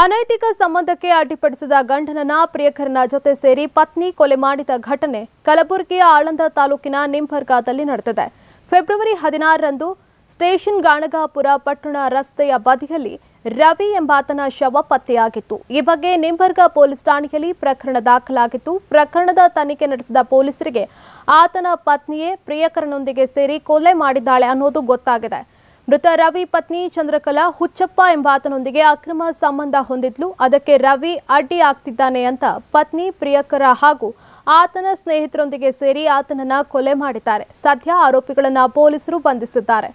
ಅನೈತಿಕ ಸಂಬಂಧಕ್ಕೆ ಅಡ್ಡಿಪಡಿಸಿದ ಗಂಡನನ ಪ್ರಿಯಕರನ ಜೊತೆ ಸೇರಿ ಪತ್ನಿ ಕೊಲೆ ಮಾಡಿದ ಘಟನೆ ಕಲಬುರಗಿಯ ಆಳಂದ ತಾಲೂಕಿನ ನಿಂಬರ್ಗಾದಲ್ಲಿ ನಡೆದಿದೆ ಫೆಬ್ರವರಿ ಹದಿನಾರರಂದು ಸ್ಟೇಷನ್ ಗಾಣಗಾಪುರ ಪಟ್ಟಣ ರಸ್ತೆಯ ಬದಿಯಲ್ಲಿ ರವಿ ಎಂಬಾತನ ಶವ ಪತ್ತೆಯಾಗಿತ್ತು ಈ ಬಗ್ಗೆ ನಿಂಬರ್ಗ ಪೊಲೀಸ್ ಠಾಣೆಯಲ್ಲಿ ಪ್ರಕರಣ ದಾಖಲಾಗಿತ್ತು ಪ್ರಕರಣದ ತನಿಖೆ ನಡೆಸಿದ ಪೊಲೀಸರಿಗೆ ಆತನ ಪತ್ನಿಯೇ ಪ್ರಿಯಕರನೊಂದಿಗೆ ಸೇರಿ ಕೊಲೆ ಮಾಡಿದ್ದಾಳೆ ಅನ್ನೋದು ಗೊತ್ತಾಗಿದೆ ಮೃತ ರವಿ ಪತ್ನಿ ಚಂದ್ರಕಲಾ ಹುಚ್ಚಪ್ಪ ಎಂಬಾತನೊಂದಿಗೆ ಅಕ್ರಮ ಸಂಬಂಧ ಹೊಂದಿದ್ಲು ಅದಕ್ಕೆ ರವಿ ಅಡ್ಡಿ ಆಗ್ತಿದ್ದಾನೆ ಅಂತ ಪತ್ನಿ ಪ್ರಿಯಕರ ಹಾಗೂ ಆತನ ಸ್ನೇಹಿತರೊಂದಿಗೆ ಸೇರಿ ಆತನನ್ನ ಕೊಲೆ ಮಾಡಿದ್ದಾರೆ ಸದ್ಯ ಆರೋಪಿಗಳನ್ನ ಪೊಲೀಸರು ಬಂಧಿಸಿದ್ದಾರೆ